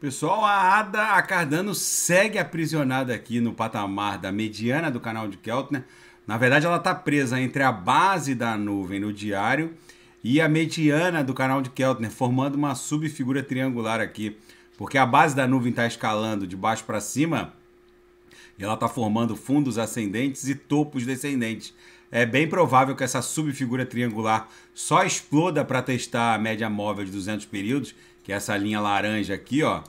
Pessoal, a Ada a Cardano segue aprisionada aqui no patamar da mediana do canal de Keltner. Na verdade, ela está presa entre a base da nuvem no diário e a mediana do canal de Keltner, formando uma subfigura triangular aqui. Porque a base da nuvem está escalando de baixo para cima e ela está formando fundos ascendentes e topos descendentes é bem provável que essa subfigura triangular só exploda para testar a média móvel de 200 períodos, que é essa linha laranja aqui, ó,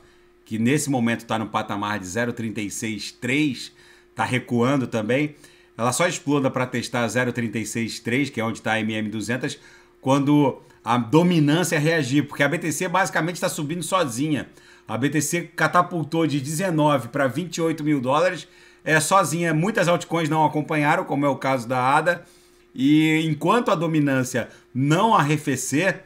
que nesse momento está no patamar de 0,363, está recuando também. Ela só exploda para testar 0,363, que é onde está a MM200, quando a dominância reagir, porque a BTC basicamente está subindo sozinha. A BTC catapultou de 19 para 28 mil dólares é, sozinha. Muitas altcoins não acompanharam, como é o caso da ADA. E enquanto a dominância não arrefecer,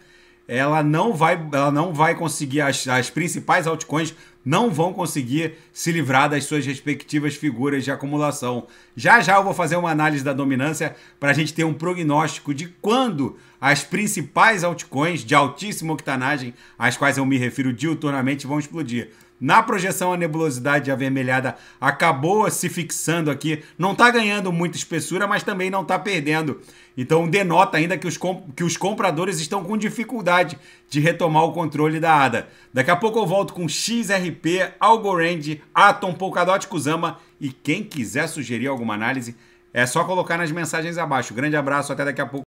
ela não vai, ela não vai conseguir as, as principais altcoins não vão conseguir se livrar das suas respectivas figuras de acumulação. Já já eu vou fazer uma análise da dominância para a gente ter um prognóstico de quando as principais altcoins de altíssima octanagem, às quais eu me refiro diuturnamente, vão explodir. Na projeção, a nebulosidade avermelhada acabou se fixando aqui. Não está ganhando muita espessura, mas também não está perdendo. Então, denota ainda que os, que os compradores estão com dificuldade de retomar o controle da ADA. Daqui a pouco eu volto com XRP Algorand, Atom, Polkadot, Kuzama. E quem quiser sugerir alguma análise, é só colocar nas mensagens abaixo. Grande abraço, até daqui a pouco.